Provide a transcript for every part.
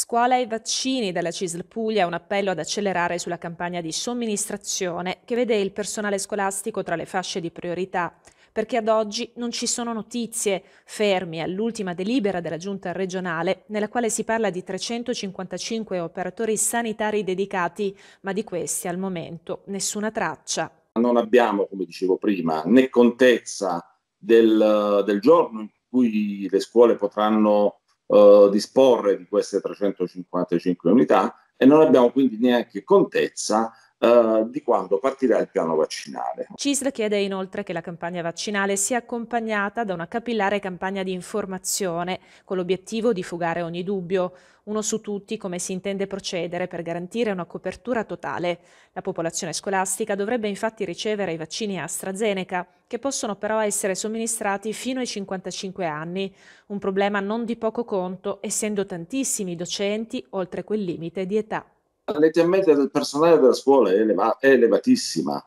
Scuola e vaccini della CISL Puglia un appello ad accelerare sulla campagna di somministrazione che vede il personale scolastico tra le fasce di priorità perché ad oggi non ci sono notizie fermi all'ultima delibera della giunta regionale nella quale si parla di 355 operatori sanitari dedicati, ma di questi al momento nessuna traccia. Non abbiamo, come dicevo prima, né contezza del, del giorno in cui le scuole potranno eh, disporre di queste 355 unità e non abbiamo quindi neanche contezza eh, di quando partirà il piano vaccinale. CISL chiede inoltre che la campagna vaccinale sia accompagnata da una capillare campagna di informazione con l'obiettivo di fugare ogni dubbio, uno su tutti come si intende procedere per garantire una copertura totale. La popolazione scolastica dovrebbe infatti ricevere i vaccini AstraZeneca, che possono però essere somministrati fino ai 55 anni, un problema non di poco conto essendo tantissimi docenti oltre quel limite di età qualità letteralmente del personale della scuola è, eleva- è elevatissima.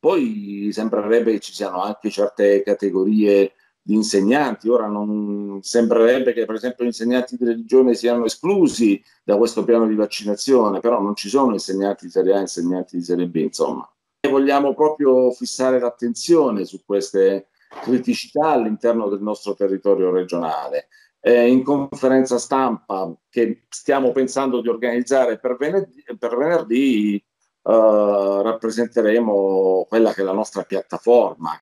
Poi sembrerebbe che ci siano anche certe categorie di insegnanti, ora non sembrerebbe che per esempio gli insegnanti di religione siano esclusi da questo piano di vaccinazione, però non ci sono insegnanti di serie A e insegnanti di serie B, insomma. E vogliamo proprio fissare l'attenzione su queste criticità all'interno del nostro territorio regionale eh, in conferenza stampa che stiamo pensando di organizzare per venerdì, per venerdì eh, rappresenteremo quella che è la nostra piattaforma,